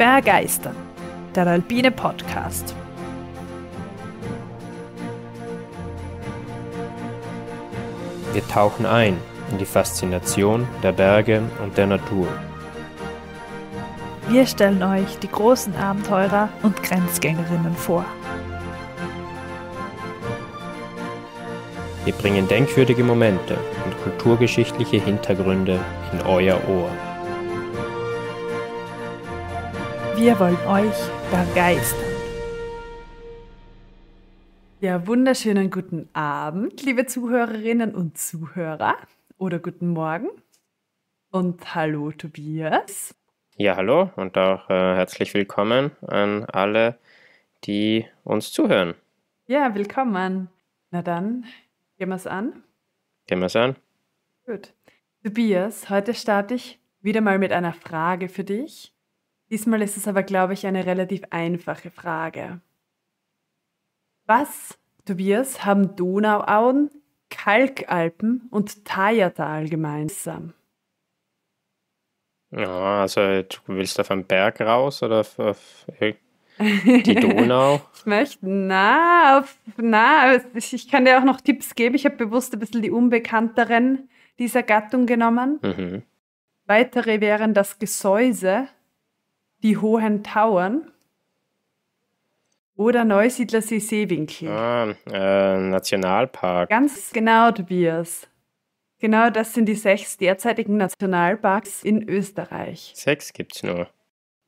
Vergeistern, der alpine Podcast. Wir tauchen ein in die Faszination der Berge und der Natur. Wir stellen euch die großen Abenteurer und Grenzgängerinnen vor. Wir bringen denkwürdige Momente und kulturgeschichtliche Hintergründe in euer Ohr. Wir wollen euch begeistern. Ja, wunderschönen guten Abend, liebe Zuhörerinnen und Zuhörer. Oder guten Morgen. Und hallo, Tobias. Ja, hallo und auch äh, herzlich willkommen an alle, die uns zuhören. Ja, willkommen. Na dann, gehen wir es an. Gehen wir es an. Gut. Tobias, heute starte ich wieder mal mit einer Frage für dich. Diesmal ist es aber, glaube ich, eine relativ einfache Frage. Was, Tobias, haben Donauauen, Kalkalpen und Tajatal gemeinsam? Ja, also du willst auf einen Berg raus oder auf, auf die Donau? ich möchte, na, auf, na, ich kann dir auch noch Tipps geben. Ich habe bewusst ein bisschen die unbekannteren dieser Gattung genommen. Mhm. Weitere wären das Gesäuse, die Hohen Tauern oder Neusiedlersee Seewinkel. Ah, äh, Nationalpark. Ganz genau, Tobias. Genau, das sind die sechs derzeitigen Nationalparks in Österreich. Sechs gibt es nur.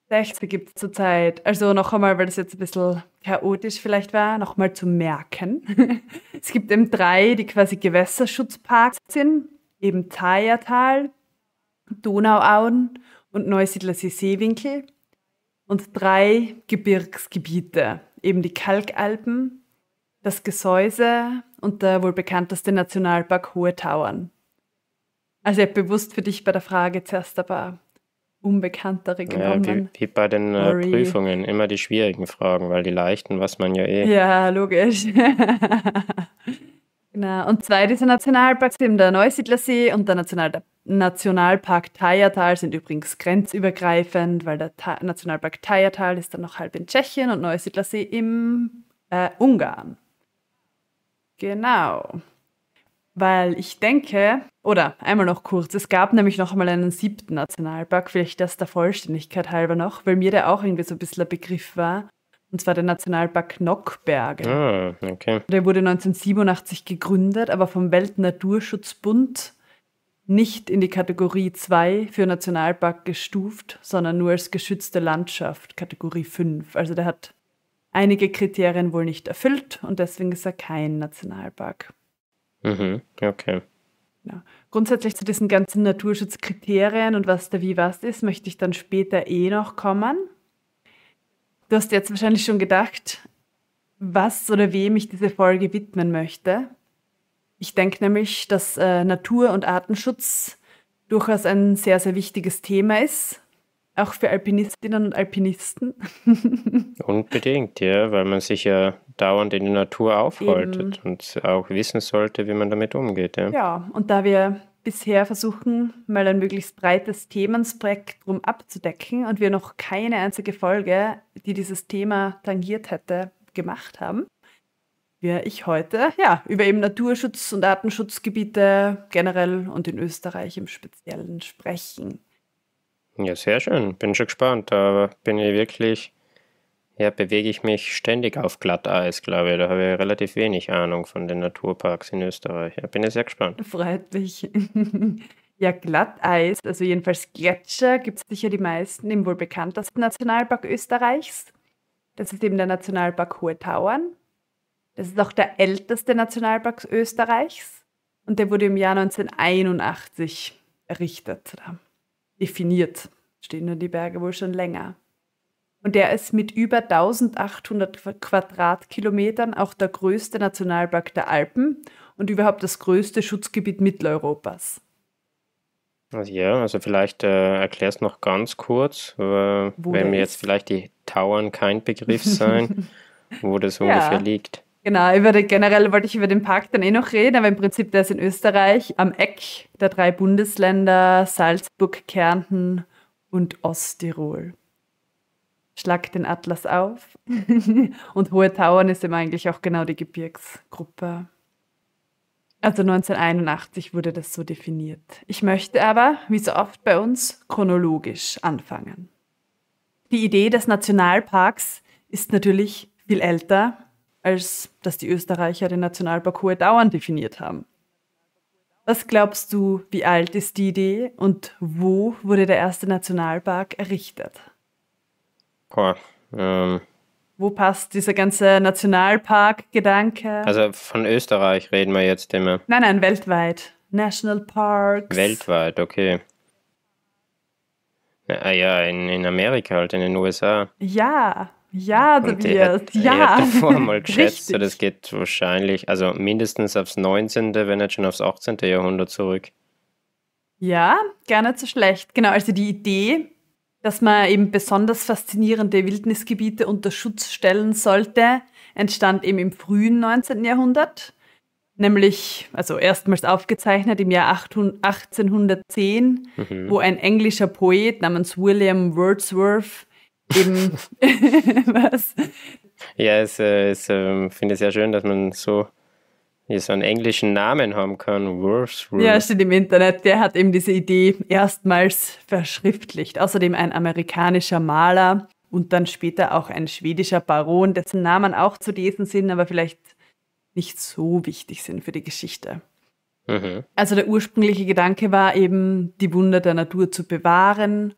Sechs gibt es zurzeit. Also noch einmal, weil das jetzt ein bisschen chaotisch vielleicht war, noch mal zu merken. es gibt eben drei, die quasi Gewässerschutzparks sind. Eben Thayertal, Donauauen und Neusiedlersee Seewinkel und drei Gebirgsgebiete, eben die Kalkalpen, das Gesäuse und der wohl bekannteste Nationalpark Hohe Tauern. Also ich bewusst für dich bei der Frage zuerst ein paar unbekanntere genommen. Ja, wie, wie bei den äh, Prüfungen, immer die schwierigen Fragen, weil die leichten, was man ja eh... Ja, logisch. Genau. Und zwei dieser Nationalparks, eben der Neusiedlersee und der Nationalpark Nationalpark Teiertal sind übrigens grenzübergreifend, weil der Ta Nationalpark Thayertal ist dann noch halb in Tschechien und Neusiedlersee im äh, Ungarn. Genau. Weil ich denke, oder einmal noch kurz, es gab nämlich noch einmal einen siebten Nationalpark, vielleicht das der Vollständigkeit halber noch, weil mir der auch irgendwie so ein bisschen ein Begriff war und zwar der Nationalpark Nockberge. Ah, okay. Der wurde 1987 gegründet, aber vom Weltnaturschutzbund nicht in die Kategorie 2 für Nationalpark gestuft, sondern nur als geschützte Landschaft, Kategorie 5. Also der hat einige Kriterien wohl nicht erfüllt und deswegen ist er kein Nationalpark. Mhm, okay. Ja. Grundsätzlich zu diesen ganzen Naturschutzkriterien und was da wie was ist, möchte ich dann später eh noch kommen. Du hast jetzt wahrscheinlich schon gedacht, was oder wem ich diese Folge widmen möchte. Ich denke nämlich, dass äh, Natur- und Artenschutz durchaus ein sehr, sehr wichtiges Thema ist. Auch für Alpinistinnen und Alpinisten. Unbedingt, ja, weil man sich ja dauernd in der Natur aufhaltet Eben. und auch wissen sollte, wie man damit umgeht. Ja, ja und da wir bisher versuchen, mal ein möglichst breites Themenspektrum abzudecken und wir noch keine einzige Folge, die dieses Thema tangiert hätte, gemacht haben. Ja, ich heute, ja, über eben Naturschutz- und Artenschutzgebiete generell und in Österreich im Speziellen sprechen. Ja, sehr schön. Bin schon gespannt. Da bin ich wirklich ja, bewege ich mich ständig auf Glatteis, glaube ich. Da habe ich relativ wenig Ahnung von den Naturparks in Österreich. Ich bin ja sehr gespannt. Freut mich. Ja, Glatteis, also jedenfalls Gletscher, gibt es sicher die meisten im wohl bekanntesten Nationalpark Österreichs. Das ist eben der Nationalpark Hohe Tauern. Das ist auch der älteste Nationalpark Österreichs und der wurde im Jahr 1981 errichtet, definiert. Stehen nur die Berge wohl schon länger. Und der ist mit über 1800 Quadratkilometern auch der größte Nationalpark der Alpen und überhaupt das größte Schutzgebiet Mitteleuropas. Ja, also vielleicht äh, erklärst noch ganz kurz, äh, wenn mir jetzt vielleicht die Tauern kein Begriff sein, wo das ja. ungefähr liegt. Genau, über den, generell wollte ich über den Park dann eh noch reden, aber im Prinzip der ist in Österreich am Eck der drei Bundesländer Salzburg, Kärnten und Osttirol schlagt den Atlas auf. und Hohe Tauern ist eben eigentlich auch genau die Gebirgsgruppe. Also 1981 wurde das so definiert. Ich möchte aber, wie so oft bei uns, chronologisch anfangen. Die Idee des Nationalparks ist natürlich viel älter, als dass die Österreicher den Nationalpark Hohe Tauern definiert haben. Was glaubst du, wie alt ist die Idee und wo wurde der erste Nationalpark errichtet? Boah, ähm. Wo passt dieser ganze Nationalpark-Gedanke? Also von Österreich reden wir jetzt immer. Nein, nein, weltweit. Nationalparks. Weltweit, okay. Ja, ah ja in, in Amerika halt, in den USA. Ja, ja, Tobias, hat, ja. Ich habe davor mal geschätzt, so, das geht wahrscheinlich, also mindestens aufs 19., wenn nicht schon aufs 18. Jahrhundert zurück. Ja, gar nicht so schlecht. Genau, also die Idee dass man eben besonders faszinierende Wildnisgebiete unter Schutz stellen sollte, entstand eben im frühen 19. Jahrhundert, nämlich, also erstmals aufgezeichnet im Jahr 1810, mhm. wo ein englischer Poet namens William Wordsworth eben was. Ja, es, äh, es ähm, finde es sehr schön, dass man so die so einen englischen Namen haben kann. Wordsworth. Ja, steht im Internet. Der hat eben diese Idee erstmals verschriftlicht. Außerdem ein amerikanischer Maler und dann später auch ein schwedischer Baron, dessen Namen auch zu lesen sind, aber vielleicht nicht so wichtig sind für die Geschichte. Mhm. Also der ursprüngliche Gedanke war eben, die Wunder der Natur zu bewahren,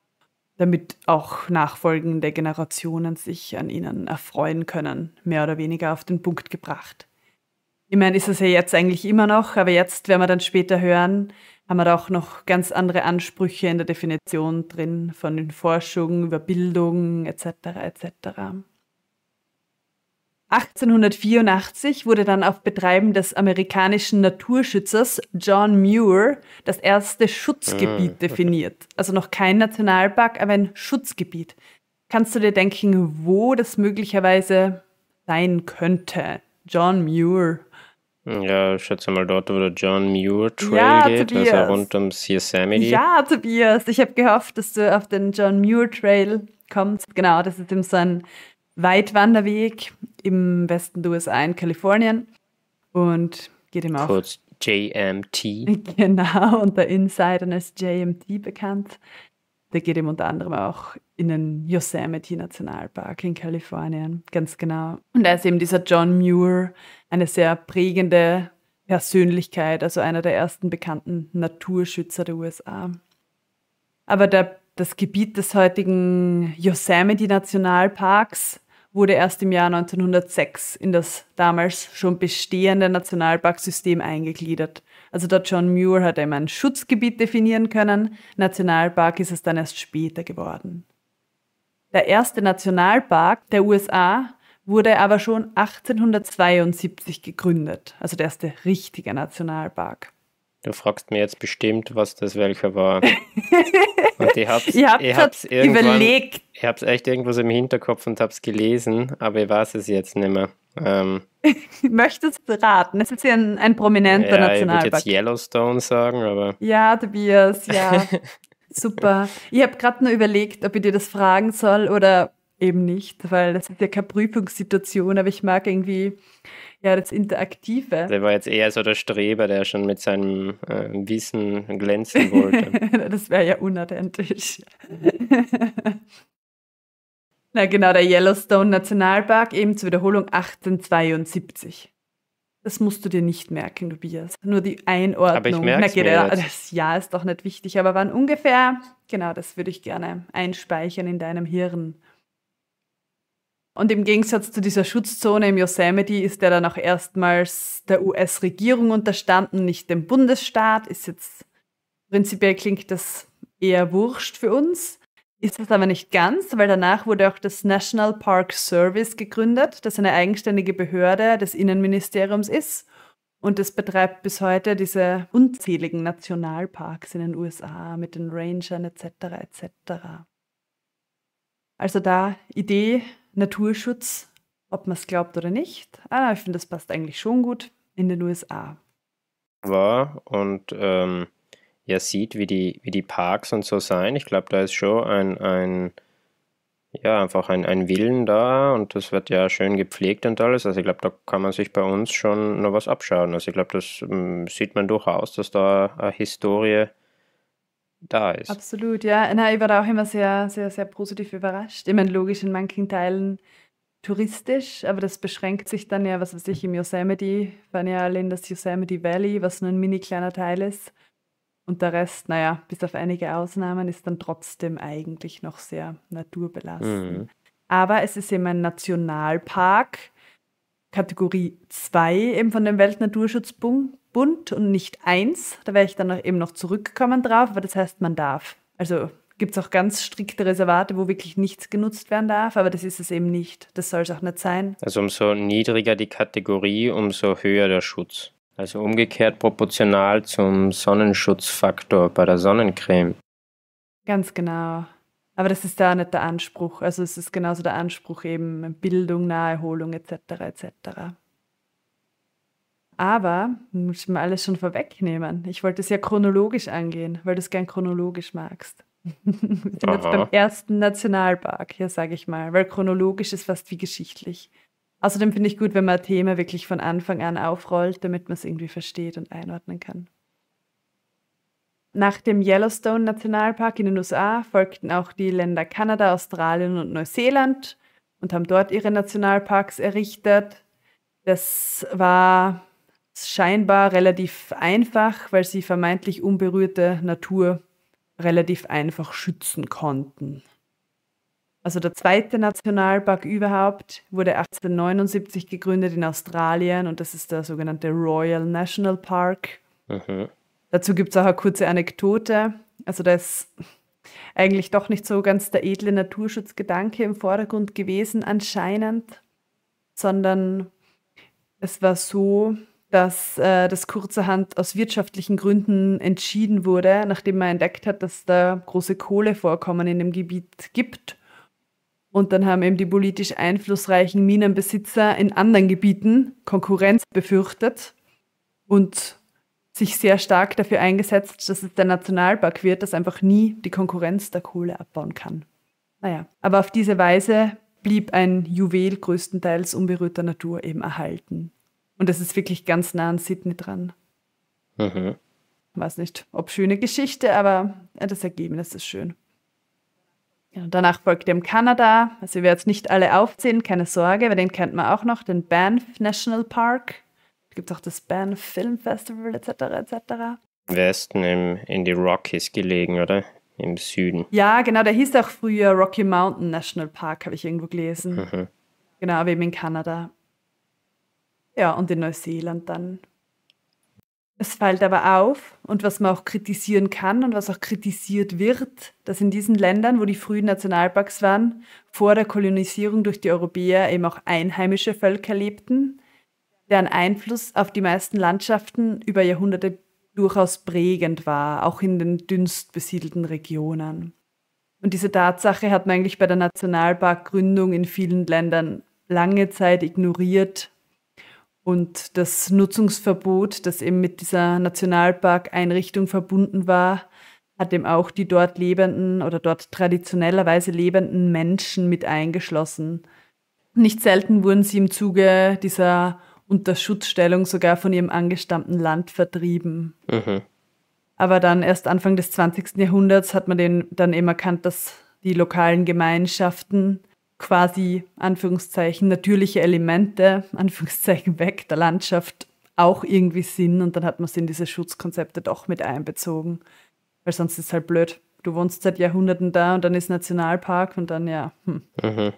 damit auch nachfolgende Generationen sich an ihnen erfreuen können, mehr oder weniger auf den Punkt gebracht. Ich meine, ist es ja jetzt eigentlich immer noch, aber jetzt wenn wir dann später hören, haben wir da auch noch ganz andere Ansprüche in der Definition drin, von den Forschungen über Bildung etc. etc. 1884 wurde dann auf Betreiben des amerikanischen Naturschützers John Muir das erste Schutzgebiet ah, definiert. Also noch kein Nationalpark, aber ein Schutzgebiet. Kannst du dir denken, wo das möglicherweise sein könnte? John Muir. Ja, ich schätze mal, dort, wo der John Muir Trail ja, geht, also Tobias. also rund ums Yosemite. Ja, Tobias, ich habe gehofft, dass du auf den John Muir Trail kommst. Genau, das ist eben so ein Weitwanderweg im Westen der USA in Kalifornien und geht eben auch. Kurz JMT. Genau, unter Insidern ist JMT bekannt. Der geht eben unter anderem auch in den Yosemite Nationalpark in Kalifornien, ganz genau. Und da ist eben dieser John Muir eine sehr prägende Persönlichkeit, also einer der ersten bekannten Naturschützer der USA. Aber der, das Gebiet des heutigen Yosemite Nationalparks wurde erst im Jahr 1906 in das damals schon bestehende Nationalparksystem eingegliedert. Also der John Muir hat eben ein Schutzgebiet definieren können, Nationalpark ist es dann erst später geworden. Der erste Nationalpark der USA wurde aber schon 1872 gegründet, also der erste richtige Nationalpark. Du fragst mir jetzt bestimmt, was das welcher war. und ich hab's, ich hab's, ich hab's überlegt. Ich hab's echt irgendwas im Hinterkopf und hab's gelesen, aber ich weiß es jetzt nicht mehr. Ähm, Möchtest du raten? Es ist ja ein, ein prominenter ja, Nationalpark. Ich würde jetzt Yellowstone sagen, aber. Ja, Tobias, ja. Super. Ich habe gerade nur überlegt, ob ich dir das fragen soll oder eben nicht, weil das ist ja keine Prüfungssituation, aber ich mag irgendwie ja das Interaktive. Der war jetzt eher so der Streber, der schon mit seinem äh, Wissen glänzen wollte. das wäre ja unauthentisch. Na genau, der Yellowstone Nationalpark eben zur Wiederholung 1872. Das musst du dir nicht merken, Tobias. Nur die Einordnung. Aber ich merke genau, mir jetzt. Das Jahr ist doch nicht wichtig, aber wann ungefähr? Genau, das würde ich gerne einspeichern in deinem Hirn. Und im Gegensatz zu dieser Schutzzone im Yosemite ist der dann auch erstmals der US-Regierung unterstanden, nicht dem Bundesstaat. Ist jetzt prinzipiell klingt das eher wurscht für uns ist das aber nicht ganz, weil danach wurde auch das National Park Service gegründet, das eine eigenständige Behörde des Innenministeriums ist. Und es betreibt bis heute diese unzähligen Nationalparks in den USA mit den Rangern etc. etc. Also da Idee, Naturschutz, ob man es glaubt oder nicht. Ah, ich finde, das passt eigentlich schon gut in den USA. War und ähm, ja sieht, wie die, wie die Parks und so sein. Ich glaube, da ist schon ein, ein ja, einfach ein, ein Willen da und das wird ja schön gepflegt und alles. Also ich glaube, da kann man sich bei uns schon noch was abschauen. Also ich glaube, das ähm, sieht man durchaus, dass da eine Historie da ist. Absolut, ja. Na, ich war da auch immer sehr, sehr, sehr positiv überrascht. Ich meine, logisch in manchen Teilen touristisch, aber das beschränkt sich dann ja, was weiß ich, im Yosemite, waren ja alle in das Yosemite Valley, was nur ein mini kleiner Teil ist. Und der Rest, naja, bis auf einige Ausnahmen, ist dann trotzdem eigentlich noch sehr naturbelassen. Mhm. Aber es ist eben ein Nationalpark, Kategorie 2 eben von dem Weltnaturschutzbund und nicht 1. Da werde ich dann noch eben noch zurückkommen drauf, aber das heißt, man darf. Also gibt es auch ganz strikte Reservate, wo wirklich nichts genutzt werden darf, aber das ist es eben nicht. Das soll es auch nicht sein. Also umso niedriger die Kategorie, umso höher der Schutz also umgekehrt proportional zum Sonnenschutzfaktor bei der Sonnencreme. Ganz genau. Aber das ist da nicht der Anspruch. Also es ist genauso der Anspruch eben Bildung, Naherholung etc. etc. Aber muss ich mir alles schon vorwegnehmen. Ich wollte es ja chronologisch angehen, weil du es gern chronologisch magst. Wir sind Aha. jetzt beim ersten Nationalpark, ja, sage ich mal, weil chronologisch ist fast wie geschichtlich. Außerdem finde ich gut, wenn man ein Thema wirklich von Anfang an aufrollt, damit man es irgendwie versteht und einordnen kann. Nach dem Yellowstone Nationalpark in den USA folgten auch die Länder Kanada, Australien und Neuseeland und haben dort ihre Nationalparks errichtet. Das war scheinbar relativ einfach, weil sie vermeintlich unberührte Natur relativ einfach schützen konnten also der zweite Nationalpark überhaupt, wurde 1879 gegründet in Australien und das ist der sogenannte Royal National Park. Mhm. Dazu gibt es auch eine kurze Anekdote. Also da ist eigentlich doch nicht so ganz der edle Naturschutzgedanke im Vordergrund gewesen anscheinend, sondern es war so, dass äh, das kurzerhand aus wirtschaftlichen Gründen entschieden wurde, nachdem man entdeckt hat, dass da große Kohlevorkommen in dem Gebiet gibt und dann haben eben die politisch einflussreichen Minenbesitzer in anderen Gebieten Konkurrenz befürchtet und sich sehr stark dafür eingesetzt, dass es der Nationalpark wird, das einfach nie die Konkurrenz der Kohle abbauen kann. Naja, aber auf diese Weise blieb ein Juwel größtenteils unberührter Natur eben erhalten. Und das ist wirklich ganz nah an Sydney dran. Mhm. Weiß nicht, ob schöne Geschichte, aber das Ergebnis ist schön danach folgt eben Kanada. Also ich werde jetzt nicht alle aufziehen, keine Sorge, weil den kennt man auch noch, den Banff National Park. Da gibt es auch das Banff Film Festival etc. etc. Westen im, in die Rockies gelegen, oder? Im Süden. Ja, genau, der hieß auch früher Rocky Mountain National Park, habe ich irgendwo gelesen. Mhm. Genau, wie eben in Kanada. Ja, und in Neuseeland dann. Es fällt aber auf, und was man auch kritisieren kann und was auch kritisiert wird, dass in diesen Ländern, wo die frühen Nationalparks waren, vor der Kolonisierung durch die Europäer eben auch einheimische Völker lebten, deren Einfluss auf die meisten Landschaften über Jahrhunderte durchaus prägend war, auch in den dünnst besiedelten Regionen. Und diese Tatsache hat man eigentlich bei der Nationalparkgründung in vielen Ländern lange Zeit ignoriert und das Nutzungsverbot, das eben mit dieser Nationalparkeinrichtung verbunden war, hat eben auch die dort lebenden oder dort traditionellerweise lebenden Menschen mit eingeschlossen. Nicht selten wurden sie im Zuge dieser Unterschutzstellung sogar von ihrem angestammten Land vertrieben. Mhm. Aber dann erst Anfang des 20. Jahrhunderts hat man den, dann eben erkannt, dass die lokalen Gemeinschaften quasi Anführungszeichen natürliche Elemente, Anführungszeichen weg der Landschaft auch irgendwie Sinn und dann hat man es in diese Schutzkonzepte doch mit einbezogen. Weil sonst ist es halt blöd. Du wohnst seit Jahrhunderten da und dann ist Nationalpark und dann ja. Hm. Mhm.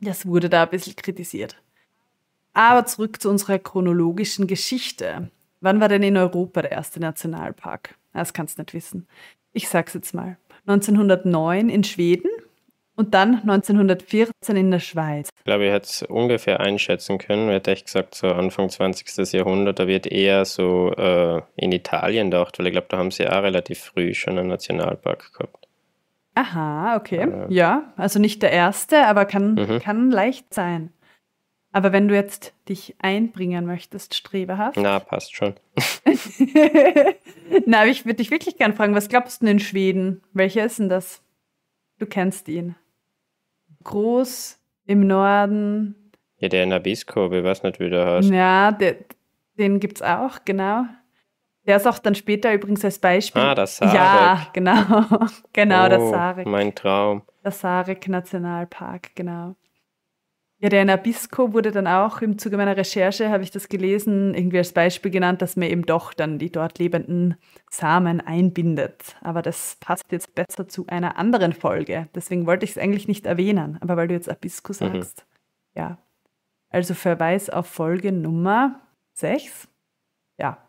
Das wurde da ein bisschen kritisiert. Aber zurück zu unserer chronologischen Geschichte. Wann war denn in Europa der erste Nationalpark? Das kannst du nicht wissen. Ich sag's jetzt mal. 1909 in Schweden und dann 1914 in der Schweiz. Ich glaube, ich hätte es ungefähr einschätzen können. Ich hätte echt gesagt, so Anfang 20. Jahrhundert, da wird eher so äh, in Italien gedacht, weil ich glaube, da haben sie auch relativ früh schon einen Nationalpark gehabt. Aha, okay. Aber ja, also nicht der erste, aber kann, mhm. kann leicht sein. Aber wenn du jetzt dich einbringen möchtest, strebehaft. Na, passt schon. Na, aber ich würde dich wirklich gern fragen, was glaubst du denn in Schweden? Welcher ist denn das? Du kennst ihn groß im Norden. Ja, der Nabisco, ich weiß nicht, wie der heißt. Ja, der, den gibt es auch, genau. Der ist auch dann später übrigens als Beispiel. Ah, das Sarek. Ja, genau. genau, oh, das Sarek. Mein Traum. Der Sarek Nationalpark, genau. Ja, der Nabisco wurde dann auch im Zuge meiner Recherche, habe ich das gelesen, irgendwie als Beispiel genannt, dass man eben doch dann die dort lebenden Samen einbindet. Aber das passt jetzt besser zu einer anderen Folge. Deswegen wollte ich es eigentlich nicht erwähnen. Aber weil du jetzt Abisco mhm. sagst, mhm. ja. Also Verweis auf Folge Nummer 6. Ja.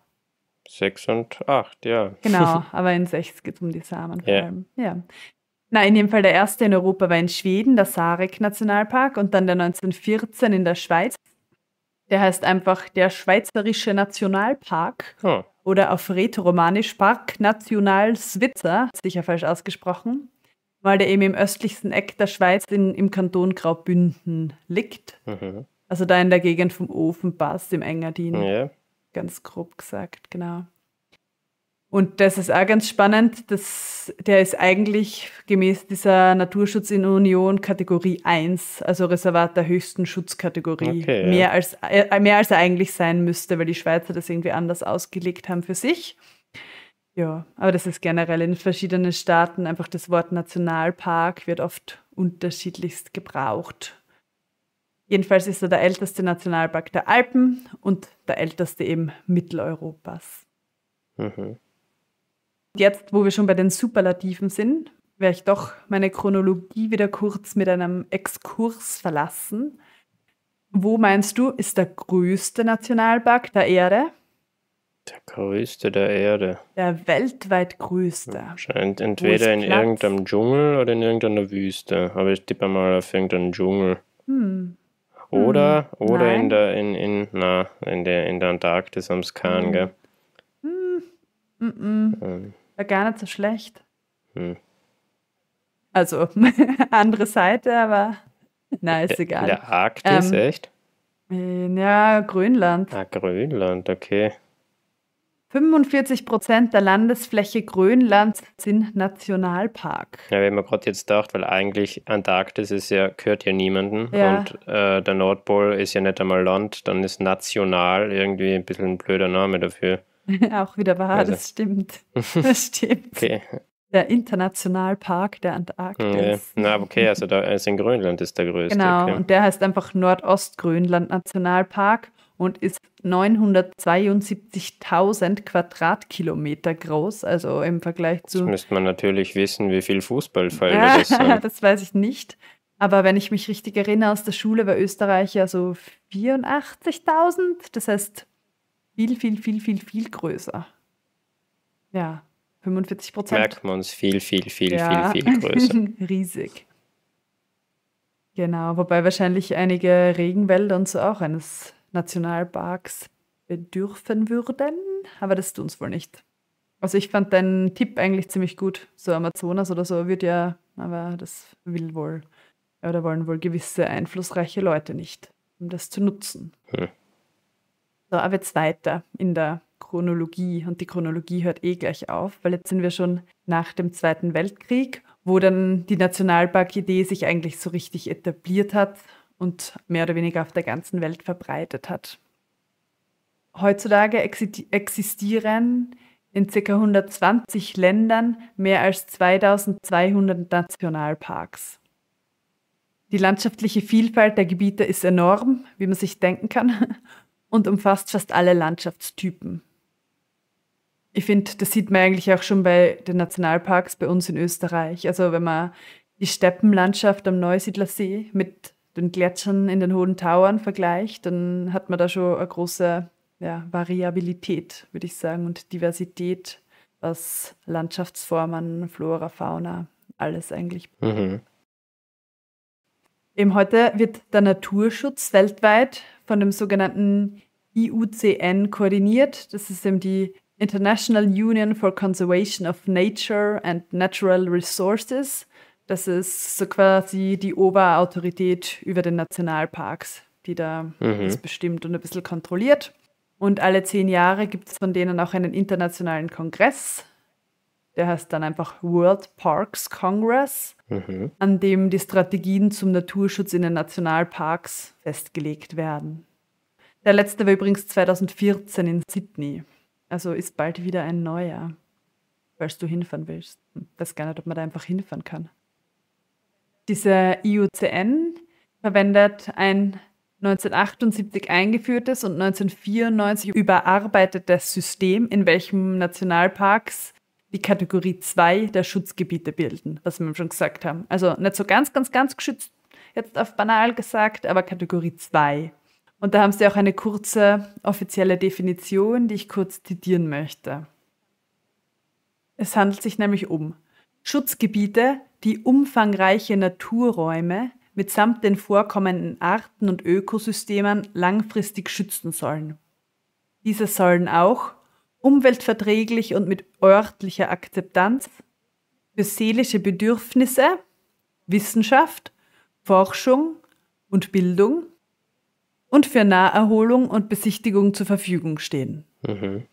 6 und 8, ja. Genau, aber in 6 geht es um die Samen vor yeah. allem. Ja. Na, in dem Fall der erste in Europa war in Schweden, der Sarek-Nationalpark und dann der 1914 in der Schweiz. Der heißt einfach der Schweizerische Nationalpark oh. oder auf Rätoromanisch Park National Switzer, sicher falsch ausgesprochen, weil der eben im östlichsten Eck der Schweiz in, im Kanton Graubünden liegt. Mhm. Also da in der Gegend vom Ofenpass im Engadin. Ja. Ganz grob gesagt, genau. Und das ist auch ganz spannend. Dass der ist eigentlich gemäß dieser Naturschutz in Union Kategorie 1, also Reservat der höchsten Schutzkategorie, okay, mehr, ja. als, äh, äh, mehr als er eigentlich sein müsste, weil die Schweizer das irgendwie anders ausgelegt haben für sich. Ja, aber das ist generell in verschiedenen Staaten einfach das Wort Nationalpark wird oft unterschiedlichst gebraucht. Jedenfalls ist er der älteste Nationalpark der Alpen und der älteste eben Mitteleuropas. Mhm. Jetzt, wo wir schon bei den Superlativen sind, werde ich doch meine Chronologie wieder kurz mit einem Exkurs verlassen. Wo meinst du, ist der größte Nationalpark der Erde? Der größte der Erde. Der weltweit größte. Scheint entweder in irgendeinem Dschungel oder in irgendeiner Wüste. Aber ich tippe mal auf irgendeinen Dschungel. Hm. Oder, hm. oder in der in, in, na, in der in der Antarktis am Skan, hm. gell? Hm. Mm -mm war gar nicht so schlecht. Hm. Also, andere Seite, aber na, ist äh, egal. In der Arktis, ähm, echt? Äh, ja, Grönland. Ah, Grönland, okay. 45 Prozent der Landesfläche Grönlands sind Nationalpark. Ja, wenn man gerade jetzt dacht, weil eigentlich Antarktis ist ja, gehört ja niemandem ja. und äh, der Nordpol ist ja nicht einmal Land, dann ist national irgendwie ein bisschen ein blöder Name dafür. Auch wieder wahr, also. das stimmt. Das stimmt. okay. Der Internationalpark der Antarktis. Ja. Na, okay, also da ist also in Grönland ist der größte. Genau, okay. und der heißt einfach Nordostgrönland Nationalpark und ist 972.000 Quadratkilometer groß, also im Vergleich zu. Das müsste man natürlich wissen, wie viel Fußballfelder ja, das sind. das weiß ich nicht. Aber wenn ich mich richtig erinnere aus der Schule, war Österreich ja so 84.000. Das heißt, viel, viel, viel, viel, viel größer. Ja, 45 Prozent. Merkt man es viel, viel, viel, ja. viel, viel größer. Riesig. Genau, wobei wahrscheinlich einige Regenwälder und so auch eines Nationalparks bedürfen würden, aber das tun es wohl nicht. Also ich fand deinen Tipp eigentlich ziemlich gut. So Amazonas oder so wird ja, aber das will wohl oder wollen wohl gewisse einflussreiche Leute nicht, um das zu nutzen. Hm. So, aber jetzt weiter in der Chronologie. Und die Chronologie hört eh gleich auf, weil jetzt sind wir schon nach dem Zweiten Weltkrieg, wo dann die Nationalpark-Idee sich eigentlich so richtig etabliert hat und mehr oder weniger auf der ganzen Welt verbreitet hat. Heutzutage existieren in ca. 120 Ländern mehr als 2200 Nationalparks. Die landschaftliche Vielfalt der Gebiete ist enorm, wie man sich denken kann, und umfasst fast alle Landschaftstypen. Ich finde, das sieht man eigentlich auch schon bei den Nationalparks bei uns in Österreich. Also wenn man die Steppenlandschaft am Neusiedlersee mit den Gletschern in den hohen Tauern vergleicht, dann hat man da schon eine große ja, Variabilität, würde ich sagen, und Diversität, was Landschaftsformen, Flora, Fauna, alles eigentlich. Mhm. Eben heute wird der Naturschutz weltweit von dem sogenannten IUCN koordiniert. Das ist eben die International Union for Conservation of Nature and Natural Resources. Das ist so quasi die Oberautorität über den Nationalparks, die da mhm. das bestimmt und ein bisschen kontrolliert. Und alle zehn Jahre gibt es von denen auch einen internationalen Kongress. Der heißt dann einfach World Parks Congress, mhm. an dem die Strategien zum Naturschutz in den Nationalparks festgelegt werden. Der letzte war übrigens 2014 in Sydney. Also ist bald wieder ein neuer, falls du hinfahren willst. Ich hm, weiß gar nicht, ob man da einfach hinfahren kann. Dieser IUCN verwendet ein 1978 eingeführtes und 1994 überarbeitetes System, in welchem Nationalparks die Kategorie 2 der Schutzgebiete bilden, was wir schon gesagt haben. Also nicht so ganz, ganz, ganz geschützt, jetzt auf banal gesagt, aber Kategorie 2. Und da haben sie auch eine kurze offizielle Definition, die ich kurz zitieren möchte. Es handelt sich nämlich um Schutzgebiete, die umfangreiche Naturräume mitsamt den vorkommenden Arten und Ökosystemen langfristig schützen sollen. Diese sollen auch umweltverträglich und mit örtlicher Akzeptanz für seelische Bedürfnisse, Wissenschaft, Forschung und Bildung und für Naherholung und Besichtigung zur Verfügung stehen. Mhm.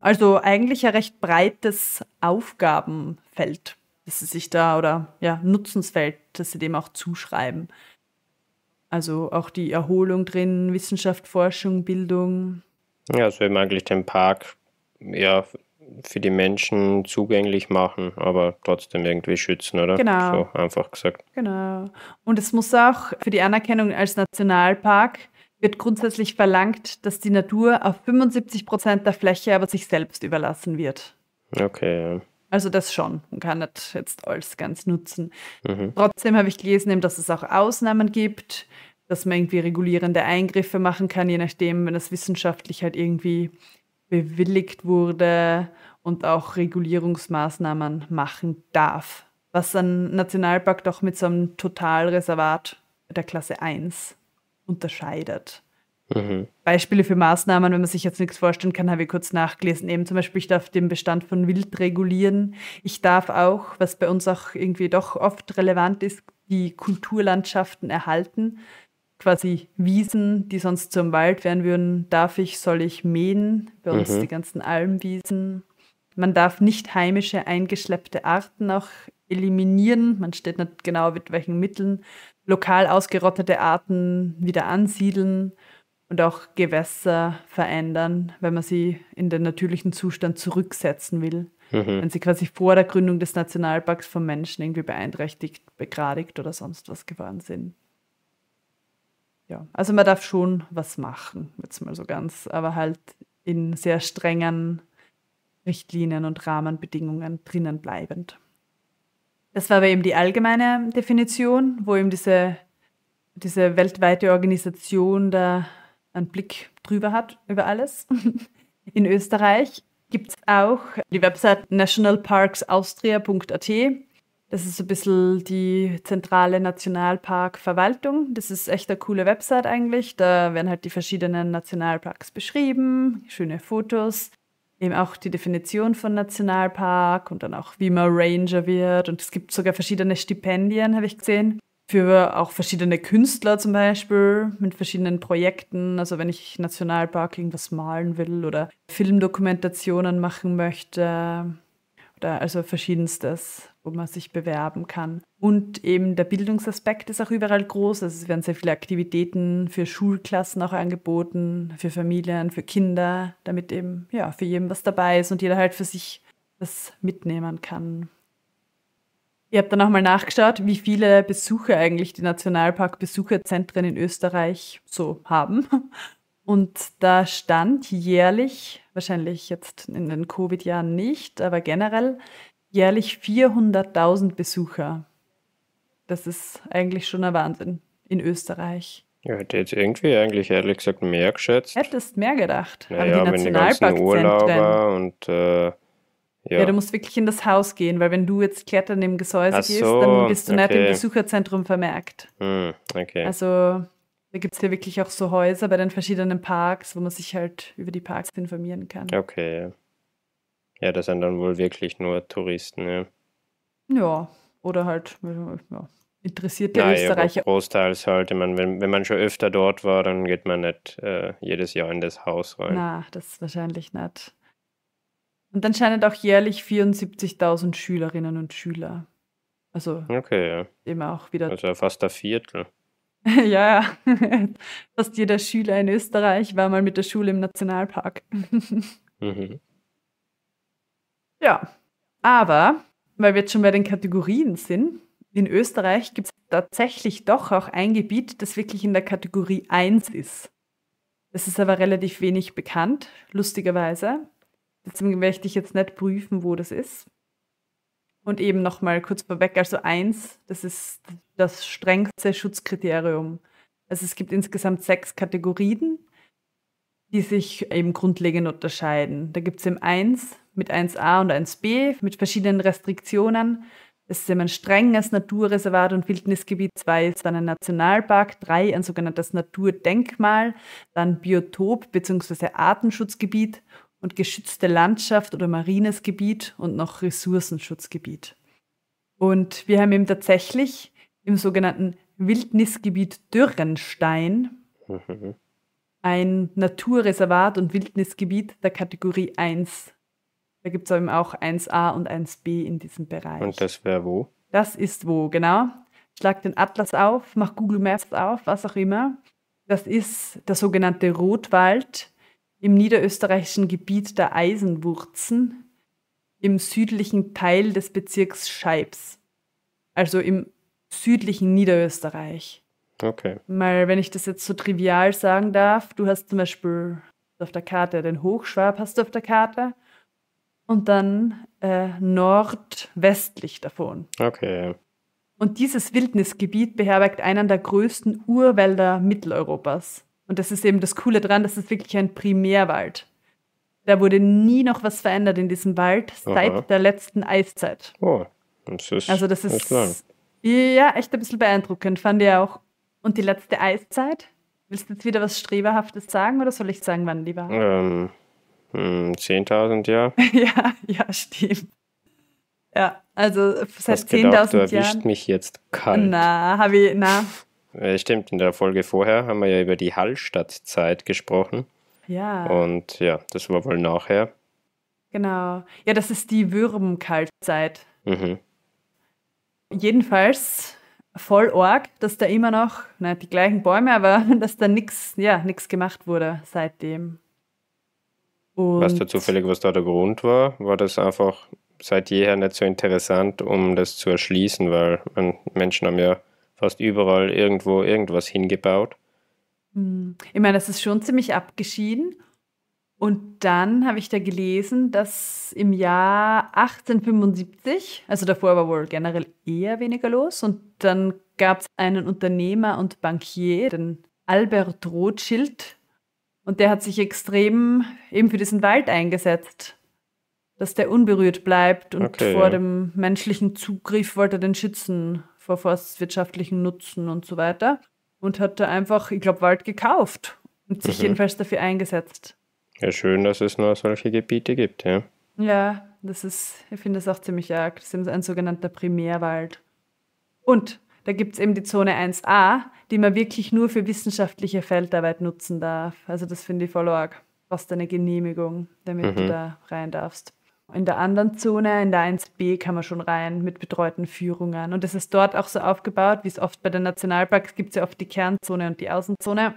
Also eigentlich ein recht breites Aufgabenfeld, das sie sich da oder ja, Nutzensfeld, das sie dem auch zuschreiben. Also auch die Erholung drin, Wissenschaft, Forschung, Bildung. Ja, also eben eigentlich den Park ja, für die Menschen zugänglich machen, aber trotzdem irgendwie schützen, oder? Genau. So einfach gesagt. Genau. Und es muss auch für die Anerkennung als Nationalpark wird grundsätzlich verlangt, dass die Natur auf 75 Prozent der Fläche aber sich selbst überlassen wird. Okay. Also das schon. Man kann das jetzt alles ganz nutzen. Mhm. Trotzdem habe ich gelesen, dass es auch Ausnahmen gibt, dass man irgendwie regulierende Eingriffe machen kann, je nachdem, wenn das wissenschaftlich halt irgendwie bewilligt wurde und auch Regulierungsmaßnahmen machen darf. Was ein Nationalpark doch mit so einem Totalreservat der Klasse 1 unterscheidet. Mhm. Beispiele für Maßnahmen, wenn man sich jetzt nichts vorstellen kann, habe ich kurz nachgelesen. Eben zum Beispiel, ich darf den Bestand von Wild regulieren. Ich darf auch, was bei uns auch irgendwie doch oft relevant ist, die Kulturlandschaften erhalten quasi Wiesen, die sonst zum Wald werden würden, darf ich, soll ich mähen, bei uns mhm. die ganzen Almwiesen. Man darf nicht heimische eingeschleppte Arten auch eliminieren. Man steht nicht genau mit welchen Mitteln. Lokal ausgerottete Arten wieder ansiedeln und auch Gewässer verändern, wenn man sie in den natürlichen Zustand zurücksetzen will. Mhm. Wenn sie quasi vor der Gründung des Nationalparks vom Menschen irgendwie beeinträchtigt, begradigt oder sonst was geworden sind ja, also man darf schon was machen, jetzt mal so ganz, aber halt in sehr strengen Richtlinien und Rahmenbedingungen drinnen bleibend. Das war aber eben die allgemeine Definition, wo eben diese, diese weltweite Organisation da einen Blick drüber hat, über alles. In Österreich gibt es auch die Website nationalparksaustria.at. Das ist so ein bisschen die zentrale Nationalparkverwaltung. Das ist echt eine coole Website eigentlich. Da werden halt die verschiedenen Nationalparks beschrieben, schöne Fotos, eben auch die Definition von Nationalpark und dann auch, wie man Ranger wird. Und es gibt sogar verschiedene Stipendien, habe ich gesehen, für auch verschiedene Künstler zum Beispiel mit verschiedenen Projekten. Also wenn ich Nationalpark irgendwas malen will oder Filmdokumentationen machen möchte oder also verschiedenstes wo man sich bewerben kann. Und eben der Bildungsaspekt ist auch überall groß. Also es werden sehr viele Aktivitäten für Schulklassen auch angeboten, für Familien, für Kinder, damit eben ja für jeden was dabei ist und jeder halt für sich das mitnehmen kann. Ihr habt dann auch mal nachgeschaut, wie viele Besucher eigentlich die Nationalpark-Besucherzentren in Österreich so haben. Und da stand jährlich, wahrscheinlich jetzt in den Covid-Jahren nicht, aber generell jährlich 400.000 Besucher. Das ist eigentlich schon ein Wahnsinn in Österreich. Ja, hätte jetzt irgendwie eigentlich ehrlich gesagt mehr geschätzt. Hättest mehr gedacht. Naja, aber die Nationalparkzentren. und äh ja. ja. du musst wirklich in das Haus gehen, weil wenn du jetzt klettern im Gesäuse gehst, so, dann bist du okay. nicht im Besucherzentrum vermerkt. Hm, okay. Also da gibt es ja wirklich auch so Häuser bei den verschiedenen Parks, wo man sich halt über die Parks informieren kann. Okay, ja, das sind dann wohl wirklich nur Touristen, ja. Ja, oder halt ja, interessierte Nein, Österreicher. Ja, großteils halt, ich meine, wenn, wenn man schon öfter dort war, dann geht man nicht äh, jedes Jahr in das Haus rein. Na, das ist wahrscheinlich nicht. Und anscheinend auch jährlich 74.000 Schülerinnen und Schüler. Also okay, ja. immer auch wieder. Also fast ein Viertel. ja, ja. Fast jeder Schüler in Österreich war mal mit der Schule im Nationalpark. mhm. Ja, aber weil wir jetzt schon bei den Kategorien sind, in Österreich gibt es tatsächlich doch auch ein Gebiet, das wirklich in der Kategorie 1 ist. Das ist aber relativ wenig bekannt, lustigerweise. Deswegen möchte ich jetzt nicht prüfen, wo das ist. Und eben nochmal kurz vorweg, also 1, das ist das strengste Schutzkriterium. Also es gibt insgesamt sechs Kategorien, die sich eben grundlegend unterscheiden. Da gibt es eben 1, mit 1a und 1b mit verschiedenen Restriktionen. Es ist eben ein strenges Naturreservat und Wildnisgebiet. Zwei ist dann ein Nationalpark, drei ein sogenanntes Naturdenkmal, dann Biotop bzw. Artenschutzgebiet und geschützte Landschaft oder marines Gebiet und noch Ressourcenschutzgebiet. Und wir haben eben tatsächlich im sogenannten Wildnisgebiet Dürrenstein mhm. ein Naturreservat und Wildnisgebiet der Kategorie 1 da gibt es eben auch 1a und 1b in diesem Bereich. Und das wäre wo? Das ist wo, genau. Schlag den Atlas auf, mach Google Maps auf, was auch immer. Das ist der sogenannte Rotwald im niederösterreichischen Gebiet der Eisenwurzen im südlichen Teil des Bezirks Scheibs, also im südlichen Niederösterreich. Okay. Mal, wenn ich das jetzt so trivial sagen darf, du hast zum Beispiel auf der Karte den Hochschwab hast du auf der Karte und dann äh, nordwestlich davon. Okay. Und dieses Wildnisgebiet beherbergt einen der größten Urwälder Mitteleuropas. Und das ist eben das Coole dran, das ist wirklich ein Primärwald. Da wurde nie noch was verändert in diesem Wald seit Aha. der letzten Eiszeit. Oh, das ist Also das ist ja echt ein bisschen beeindruckend, fand ich auch. Und die letzte Eiszeit? Willst du jetzt wieder was Streberhaftes sagen oder soll ich sagen, wann die war? Ähm, 10.000, hm, ja. ja, ja, stimmt. Ja, also seit 10.000 Jahren. Du erwischt mich jetzt kalt. Na, habe ich, na. Äh, stimmt, in der Folge vorher haben wir ja über die Hallstattzeit gesprochen. Ja. Und ja, das war wohl nachher. Genau. Ja, das ist die Würmkaltzeit. Mhm. Jedenfalls voll arg, dass da immer noch, na, die gleichen Bäume, aber dass da nichts, ja, nichts gemacht wurde seitdem. Und weißt du zufällig, was da der Grund war? War das einfach seit jeher nicht so interessant, um das zu erschließen, weil man, Menschen haben ja fast überall irgendwo irgendwas hingebaut. Hm. Ich meine, das ist schon ziemlich abgeschieden. Und dann habe ich da gelesen, dass im Jahr 1875, also davor war wohl generell eher weniger los, und dann gab es einen Unternehmer und Bankier, den Albert Rothschild, und der hat sich extrem eben für diesen Wald eingesetzt, dass der unberührt bleibt und okay, vor ja. dem menschlichen Zugriff wollte er den schützen, vor forstwirtschaftlichen Nutzen und so weiter. Und hat da einfach, ich glaube, Wald gekauft und sich mhm. jedenfalls dafür eingesetzt. Ja, schön, dass es nur solche Gebiete gibt, ja. Ja, das ist, ich finde das auch ziemlich arg. Das ist ein sogenannter Primärwald. Und da gibt es eben die Zone 1a, die man wirklich nur für wissenschaftliche Feldarbeit nutzen darf. Also das finde ich voll arg. Du brauchst eine Genehmigung, damit mhm. du da rein darfst. In der anderen Zone, in der 1b, kann man schon rein mit betreuten Führungen. Und das ist dort auch so aufgebaut, wie es oft bei den Nationalparks gibt es ja oft die Kernzone und die Außenzone.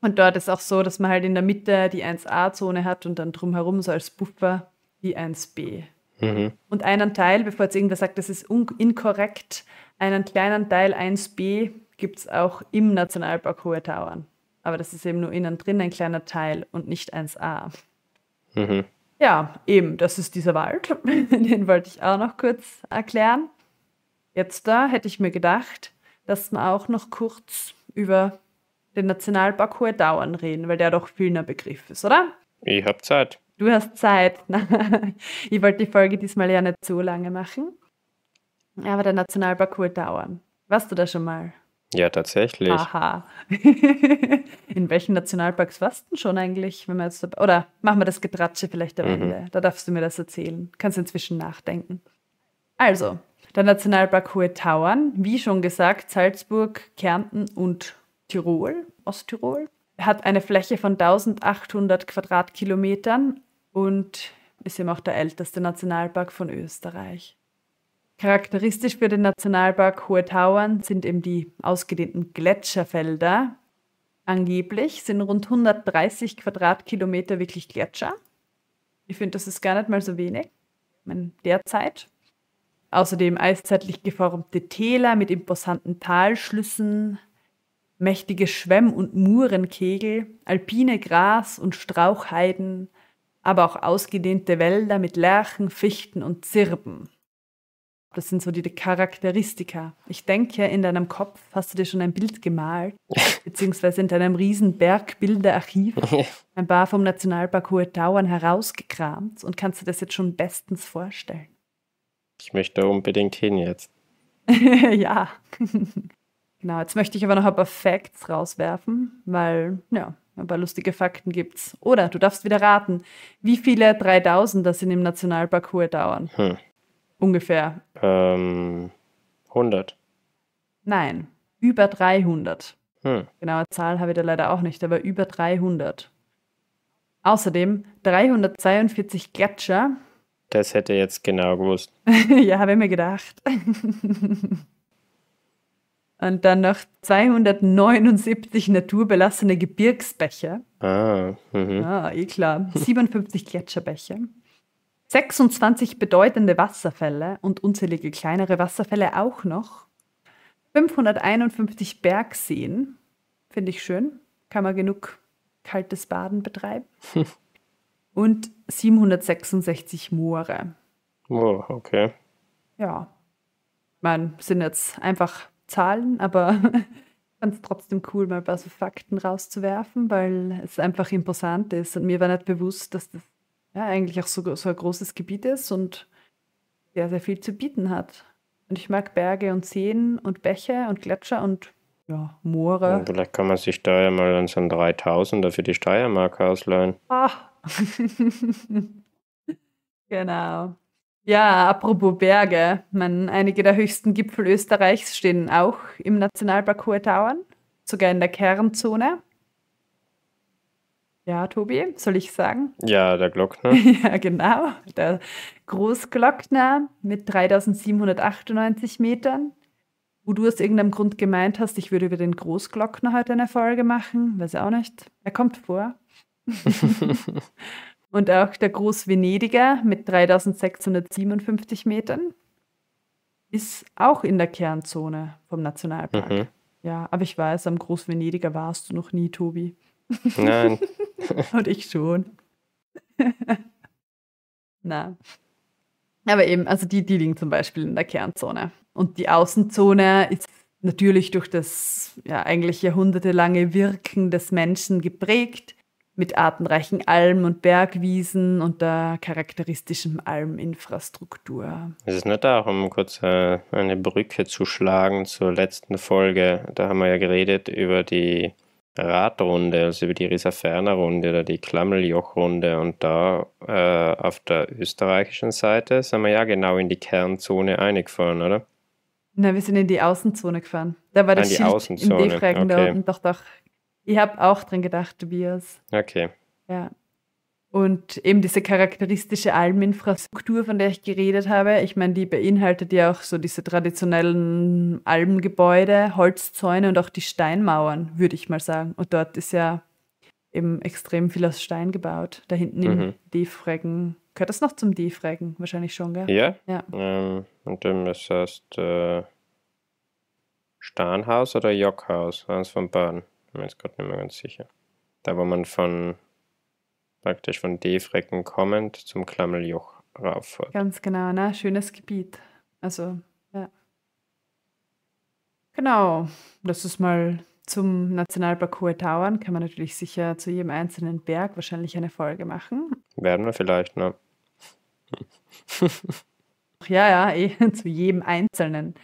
Und dort ist auch so, dass man halt in der Mitte die 1a-Zone hat und dann drumherum so als Buffer die 1b. Mhm. Und einen Teil, bevor jetzt irgendwer sagt, das ist inkorrekt, einen kleinen Teil 1b gibt es auch im Nationalpark Hohe Tauern. Aber das ist eben nur innen drin ein kleiner Teil und nicht 1a. Mhm. Ja, eben, das ist dieser Wald. Den wollte ich auch noch kurz erklären. Jetzt da hätte ich mir gedacht, dass wir auch noch kurz über den Nationalpark Hohe Tauern reden, weil der doch viel ein Begriff ist, oder? Ich habe Zeit. Du hast Zeit. ich wollte die Folge diesmal ja nicht so lange machen. Aber der Nationalpark Hurtauern. Warst du da schon mal? Ja, tatsächlich. Aha. In welchen Nationalparks warst du denn schon eigentlich? Wenn wir jetzt, oder machen wir das Getratsche vielleicht am mhm. Ende. Da darfst du mir das erzählen. Kannst inzwischen nachdenken. Also, der Nationalpark Hohe Tauern, wie schon gesagt, Salzburg, Kärnten und Tirol, Osttirol, hat eine Fläche von 1800 Quadratkilometern und ist eben auch der älteste Nationalpark von Österreich. Charakteristisch für den Nationalpark Hohe Tauern sind eben die ausgedehnten Gletscherfelder. Angeblich sind rund 130 Quadratkilometer wirklich Gletscher. Ich finde, das ist gar nicht mal so wenig. Ich meine, derzeit. Außerdem eiszeitlich geformte Täler mit imposanten Talschlüssen, mächtige Schwemm- und Murenkegel, alpine Gras- und Strauchheiden, aber auch ausgedehnte Wälder mit Lärchen, Fichten und Zirben. Das sind so die Charakteristika. Ich denke, in deinem Kopf hast du dir schon ein Bild gemalt, beziehungsweise in deinem riesen Bergbilderarchiv ein paar vom Nationalpark Hohe Tauern herausgekramt und kannst du das jetzt schon bestens vorstellen. Ich möchte unbedingt hin jetzt. ja. Genau, jetzt möchte ich aber noch ein paar Facts rauswerfen, weil, ja, ein paar lustige Fakten gibt's. Oder du darfst wieder raten, wie viele 3000 das in dem Nationalpark Hue dauern? Hm. Ungefähr. Ähm, 100. Nein, über 300. Hm. Genaue Zahl habe ich da leider auch nicht, aber über 300. Außerdem 342 Gletscher. Das hätte jetzt genau gewusst. ja, habe ich mir gedacht. Und dann noch 279 naturbelassene Gebirgsbäche. Ah, mhm. ah eh klar. 57 Gletscherbäche. 26 bedeutende Wasserfälle und unzählige kleinere Wasserfälle auch noch. 551 Bergseen. Finde ich schön. Kann man genug kaltes Baden betreiben. und 766 Moore. Oh, okay. Ja. Man sind jetzt einfach Zahlen, aber ich fand es trotzdem cool, mal ein paar so Fakten rauszuwerfen, weil es einfach imposant ist. Und mir war nicht bewusst, dass das ja, eigentlich auch so, so ein großes Gebiet ist und sehr, sehr viel zu bieten hat. Und ich mag Berge und Seen und Bäche und Gletscher und ja, Moore. Und vielleicht kann man sich da ja mal an so einen 3000er für die Steiermark ausleihen. Ah. genau. Ja, apropos Berge. Man, einige der höchsten Gipfel Österreichs stehen auch im Nationalpark Hohe Tauern, sogar in der Kernzone. Ja, Tobi, soll ich sagen? Ja, der Glockner. ja, genau. Der Großglockner mit 3798 Metern. Wo du aus irgendeinem Grund gemeint hast, ich würde über den Großglockner heute eine Folge machen, weiß ich auch nicht. Er kommt vor. und auch der Groß Venediger mit 3657 Metern ist auch in der Kernzone vom Nationalpark. Mhm. Ja, aber ich weiß, am Groß Venediger warst du noch nie, Tobi. Nein. und ich schon. Na. Aber eben, also die, die liegen zum Beispiel in der Kernzone. Und die Außenzone ist natürlich durch das ja eigentlich jahrhundertelange Wirken des Menschen geprägt mit artenreichen Alm- und Bergwiesen und der charakteristischen Alminfrastruktur. Es ist nur um kurz äh, eine Brücke zu schlagen zur letzten Folge. Da haben wir ja geredet über die Radrunde, also über die Risaferner-Runde oder die Klammeljoch-Runde. Und da äh, auf der österreichischen Seite sind wir ja genau in die Kernzone eingefahren, oder? Nein, wir sind in die Außenzone gefahren. Da war das Nein, die Schild Außenzone. in die okay. da unten. Doch, doch, ich habe auch dran gedacht, Tobias. Okay. Ja. Und eben diese charakteristische Alminfrastruktur, von der ich geredet habe, ich meine, die beinhaltet ja auch so diese traditionellen Almgebäude, Holzzäune und auch die Steinmauern, würde ich mal sagen. Und dort ist ja eben extrem viel aus Stein gebaut. Da hinten mhm. im Defreggen. Gehört das noch zum Defreggen? Wahrscheinlich schon, gell? Ja. ja. Ähm, und dann das heißt äh, Starnhaus oder Jockhaus, eins von beiden bin mir jetzt gerade nicht mehr ganz sicher. Da, wo man von praktisch von Defrecken kommend zum Klammeljoch rauffährt. Ganz genau, ne? Schönes Gebiet. Also, ja. Genau, das ist mal zum Nationalpark Hohe Tauern. Kann man natürlich sicher zu jedem einzelnen Berg wahrscheinlich eine Folge machen. Werden wir vielleicht, ne? ja, ja, eh, zu jedem einzelnen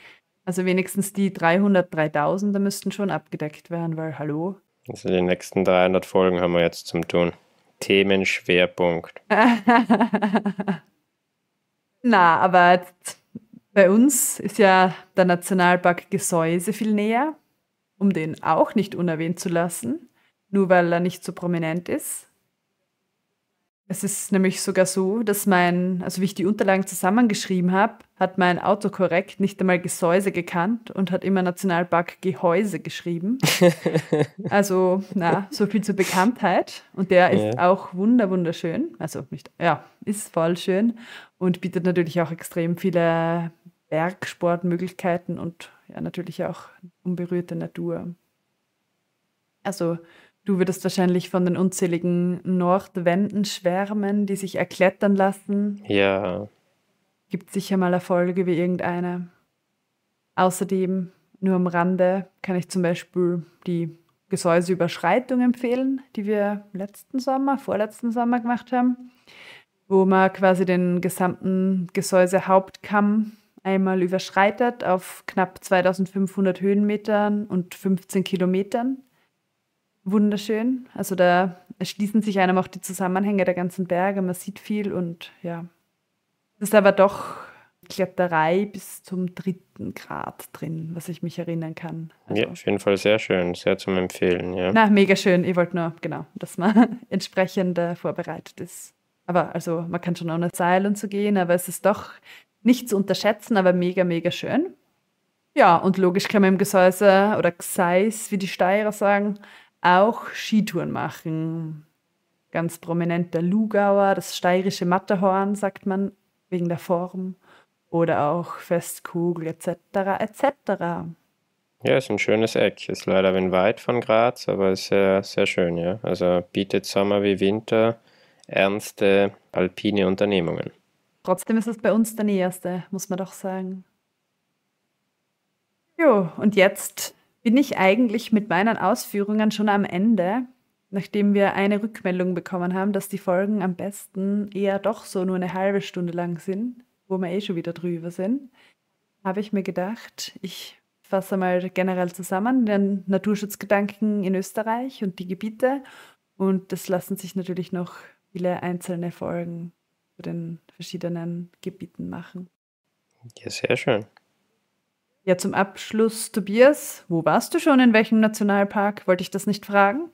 also wenigstens die 300, 3000, da müssten schon abgedeckt werden, weil hallo. Also die nächsten 300 Folgen haben wir jetzt zum Tun. Themenschwerpunkt. Na, aber bei uns ist ja der Nationalpark Gesäuse viel näher, um den auch nicht unerwähnt zu lassen, nur weil er nicht so prominent ist. Es ist nämlich sogar so, dass mein, also wie ich die Unterlagen zusammengeschrieben habe, hat mein Auto korrekt nicht einmal Gesäuse gekannt und hat immer Nationalpark Gehäuse geschrieben. also, na, so viel zur Bekanntheit. Und der ist ja. auch wunderschön. Also nicht, ja, ist voll schön und bietet natürlich auch extrem viele Bergsportmöglichkeiten und ja, natürlich auch unberührte Natur. Also Du würdest wahrscheinlich von den unzähligen Nordwänden schwärmen, die sich erklettern lassen. Ja. Gibt sicher mal Erfolge wie irgendeine. Außerdem, nur am Rande, kann ich zum Beispiel die Gesäuseüberschreitung empfehlen, die wir letzten Sommer, vorletzten Sommer gemacht haben, wo man quasi den gesamten Gesäusehauptkamm einmal überschreitet auf knapp 2500 Höhenmetern und 15 Kilometern wunderschön. Also da erschließen sich einem auch die Zusammenhänge der ganzen Berge. Man sieht viel und ja. Es ist aber doch Kletterei bis zum dritten Grad drin, was ich mich erinnern kann. Also ja, auf jeden Fall sehr schön, sehr zum Empfehlen, ja. Na, mega schön. Ich wollte nur, genau, dass man entsprechend äh, vorbereitet ist. Aber also man kann schon ohne Seil und so gehen, aber es ist doch nicht zu unterschätzen, aber mega, mega schön. Ja, und logisch kann man im Gesäuse oder Gseis, wie die Steirer sagen, auch Skitouren machen. Ganz prominent der Lugauer, das steirische Matterhorn, sagt man, wegen der Form. Oder auch Festkugel etc. etc. Ja, ist ein schönes Eck. Ist leider ein weit von Graz, aber ist sehr, sehr schön, ja. Also bietet Sommer wie Winter ernste alpine Unternehmungen. Trotzdem ist es bei uns der näherste, muss man doch sagen. Jo, und jetzt bin ich eigentlich mit meinen Ausführungen schon am Ende, nachdem wir eine Rückmeldung bekommen haben, dass die Folgen am besten eher doch so nur eine halbe Stunde lang sind, wo wir eh schon wieder drüber sind, habe ich mir gedacht, ich fasse mal generell zusammen den Naturschutzgedanken in Österreich und die Gebiete. Und das lassen sich natürlich noch viele einzelne Folgen zu den verschiedenen Gebieten machen. Ja, sehr schön. Ja, zum Abschluss, Tobias, wo warst du schon? In welchem Nationalpark? Wollte ich das nicht fragen?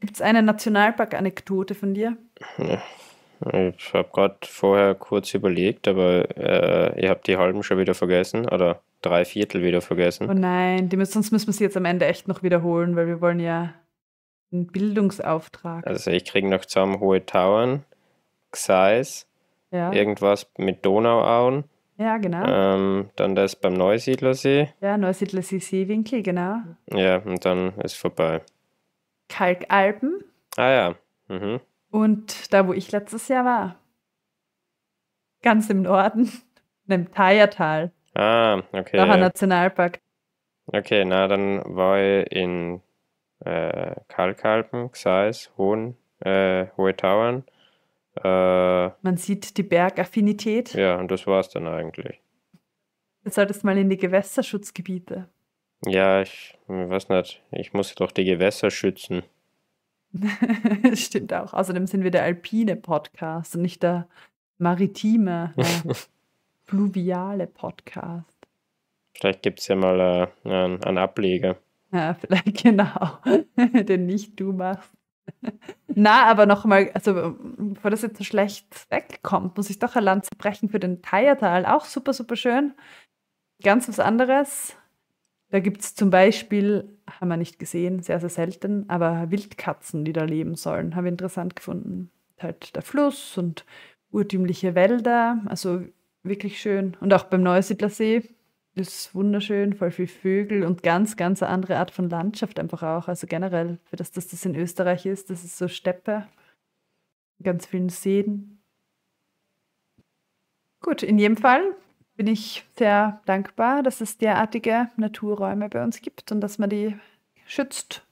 Gibt es eine Nationalpark-Anekdote von dir? Hm, ich habe gerade vorher kurz überlegt, aber äh, ihr habt die halben schon wieder vergessen oder drei Viertel wieder vergessen. Oh nein, die müssen, sonst müssen wir sie jetzt am Ende echt noch wiederholen, weil wir wollen ja einen Bildungsauftrag. Also ich kriege noch zusammen Hohe Tauern, Xais, ja. irgendwas mit Donauauen ja, genau. Ähm, dann da ist beim Neusiedlersee. Ja, Neusiedlersee Seewinkel, genau. Ja, und dann ist vorbei. Kalkalpen. Ah ja. Mhm. Und da, wo ich letztes Jahr war. Ganz im Norden, Im Thayertal. Ah, okay. Auch ein Nationalpark. Okay, na, dann war ich in äh, Kalkalpen, Gseis, Hohen, äh, Hohe Tauern äh, Man sieht die Bergaffinität. Ja, und das war's dann eigentlich. Du solltest mal in die Gewässerschutzgebiete. Ja, ich weiß nicht. Ich muss doch die Gewässer schützen. Stimmt auch. Außerdem sind wir der alpine Podcast und nicht der maritime, äh, fluviale Podcast. Vielleicht gibt es ja mal äh, einen, einen Ableger. Ja, vielleicht genau, den nicht du machst. Na, aber nochmal, also bevor das jetzt so schlecht wegkommt, muss ich doch ein Land brechen für den Teiertal. Auch super, super schön. Ganz was anderes. Da gibt es zum Beispiel, haben wir nicht gesehen, sehr, sehr selten, aber Wildkatzen, die da leben sollen, habe ich interessant gefunden. Halt der Fluss und urtümliche Wälder, also wirklich schön. Und auch beim Neusiedlersee ist wunderschön, voll viel Vögel und ganz, ganz eine andere Art von Landschaft einfach auch. Also generell, für das, dass das in Österreich ist, das ist so Steppe, ganz vielen Seen. Gut, in jedem Fall bin ich sehr dankbar, dass es derartige Naturräume bei uns gibt und dass man die schützt.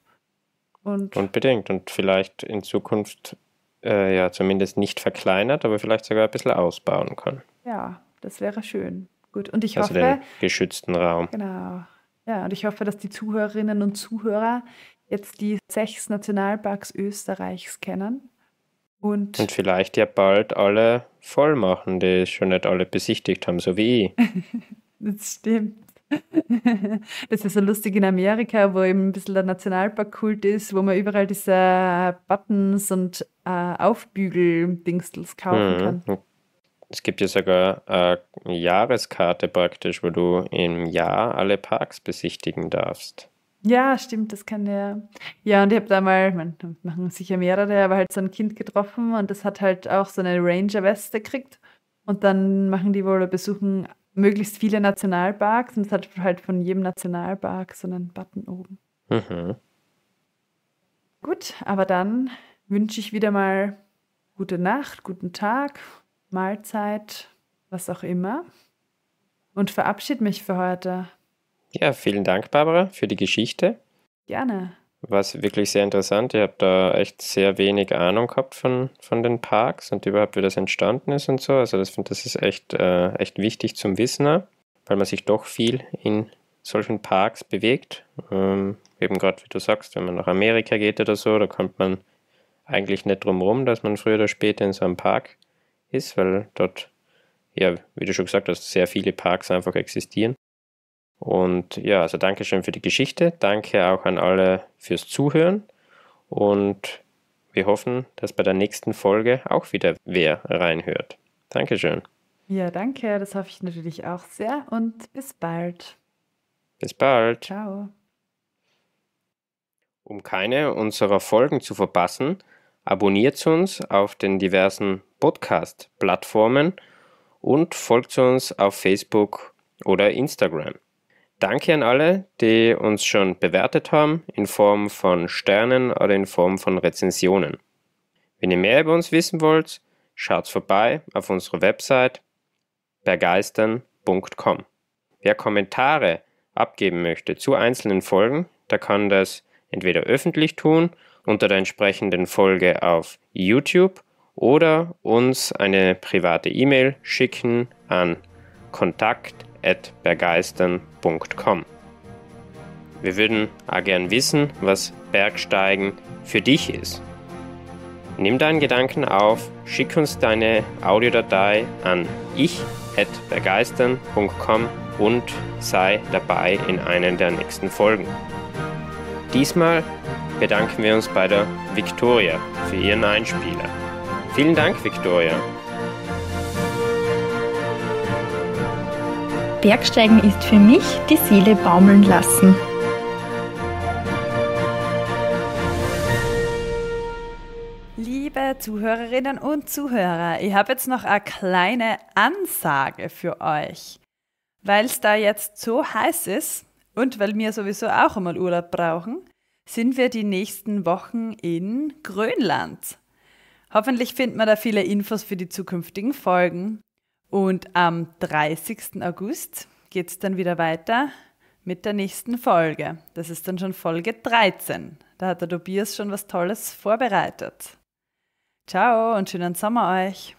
Und, Unbedingt und vielleicht in Zukunft äh, ja zumindest nicht verkleinert, aber vielleicht sogar ein bisschen ausbauen kann. Ja, das wäre schön. Gut, und ich also hoffe. Den geschützten Raum. Genau. Ja, und ich hoffe, dass die Zuhörerinnen und Zuhörer jetzt die sechs Nationalparks Österreichs kennen. Und, und vielleicht ja bald alle voll machen, die schon nicht alle besichtigt haben, so wie ich. das stimmt. Das ist so lustig in Amerika, wo eben ein bisschen der Nationalparkkult ist, wo man überall diese Buttons und äh, Aufbügel-Dingstels kaufen mhm. kann es gibt ja sogar äh, eine Jahreskarte praktisch, wo du im Jahr alle Parks besichtigen darfst. Ja, stimmt, das kann der. Ja, und ich habe da mal, man, machen sicher mehrere, aber halt so ein Kind getroffen und das hat halt auch so eine Ranger-Weste gekriegt. Und dann machen die wohl, besuchen möglichst viele Nationalparks und es hat halt von jedem Nationalpark so einen Button oben. Mhm. Gut, aber dann wünsche ich wieder mal gute Nacht, guten Tag Mahlzeit, was auch immer. Und verabschiede mich für heute. Ja, vielen Dank, Barbara, für die Geschichte. Gerne. War wirklich sehr interessant. Ihr habt da echt sehr wenig Ahnung gehabt von, von den Parks und überhaupt, wie das entstanden ist und so. Also, das das ist echt, äh, echt wichtig zum Wissen, weil man sich doch viel in solchen Parks bewegt. Ähm, eben gerade, wie du sagst, wenn man nach Amerika geht oder so, da kommt man eigentlich nicht drum rum, dass man früher oder später in so einem Park ist, weil dort, ja, wie du schon gesagt hast, sehr viele Parks einfach existieren. Und ja, also Dankeschön für die Geschichte. Danke auch an alle fürs Zuhören. Und wir hoffen, dass bei der nächsten Folge auch wieder wer reinhört. Dankeschön. Ja, danke. Das hoffe ich natürlich auch sehr. Und bis bald. Bis bald. Ciao. Um keine unserer Folgen zu verpassen, Abonniert uns auf den diversen Podcast-Plattformen und folgt uns auf Facebook oder Instagram. Danke an alle, die uns schon bewertet haben in Form von Sternen oder in Form von Rezensionen. Wenn ihr mehr über uns wissen wollt, schaut vorbei auf unserer Website begeistern.com. Wer Kommentare abgeben möchte zu einzelnen Folgen, der kann das entweder öffentlich tun unter der entsprechenden Folge auf YouTube oder uns eine private E-Mail schicken an kontakt@bergeistern.com. Wir würden auch gern wissen, was Bergsteigen für dich ist. Nimm deinen Gedanken auf, schick uns deine Audiodatei an ich@begeistern.com und sei dabei in einer der nächsten Folgen. Diesmal bedanken wir uns bei der Victoria für ihren Einspieler. Vielen Dank, Victoria. Bergsteigen ist für mich die Seele baumeln lassen. Liebe Zuhörerinnen und Zuhörer, ich habe jetzt noch eine kleine Ansage für euch. Weil es da jetzt so heiß ist und weil wir sowieso auch einmal Urlaub brauchen, sind wir die nächsten Wochen in Grönland. Hoffentlich finden wir da viele Infos für die zukünftigen Folgen. Und am 30. August geht es dann wieder weiter mit der nächsten Folge. Das ist dann schon Folge 13. Da hat der Tobias schon was Tolles vorbereitet. Ciao und schönen Sommer euch!